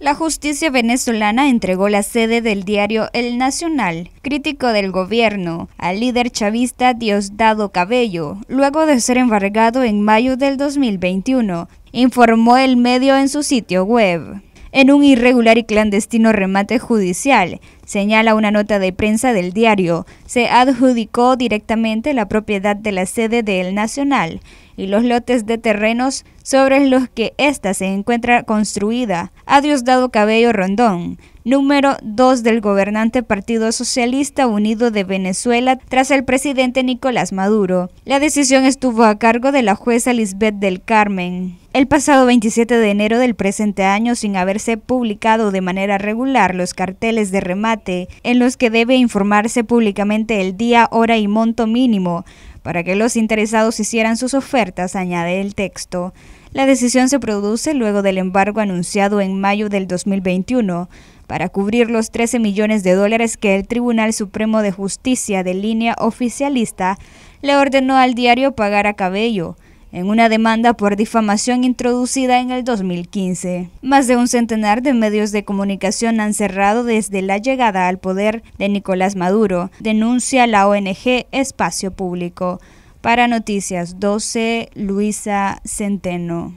La justicia venezolana entregó la sede del diario El Nacional, crítico del gobierno, al líder chavista Diosdado Cabello, luego de ser embargado en mayo del 2021, informó el medio en su sitio web. En un irregular y clandestino remate judicial, señala una nota de prensa del diario. Se adjudicó directamente la propiedad de la sede del Nacional y los lotes de terrenos sobre los que ésta se encuentra construida adiós dado Cabello Rondón, número 2 del gobernante Partido Socialista Unido de Venezuela tras el presidente Nicolás Maduro. La decisión estuvo a cargo de la jueza Lisbeth del Carmen. El pasado 27 de enero del presente año, sin haberse publicado de manera regular los carteles de remate en los que debe informarse públicamente el día, hora y monto mínimo para que los interesados hicieran sus ofertas, añade el texto. La decisión se produce luego del embargo anunciado en mayo del 2021 para cubrir los 13 millones de dólares que el Tribunal Supremo de Justicia de línea oficialista le ordenó al diario pagar a Cabello en una demanda por difamación introducida en el 2015. Más de un centenar de medios de comunicación han cerrado desde la llegada al poder de Nicolás Maduro, denuncia la ONG Espacio Público. Para Noticias 12, Luisa Centeno.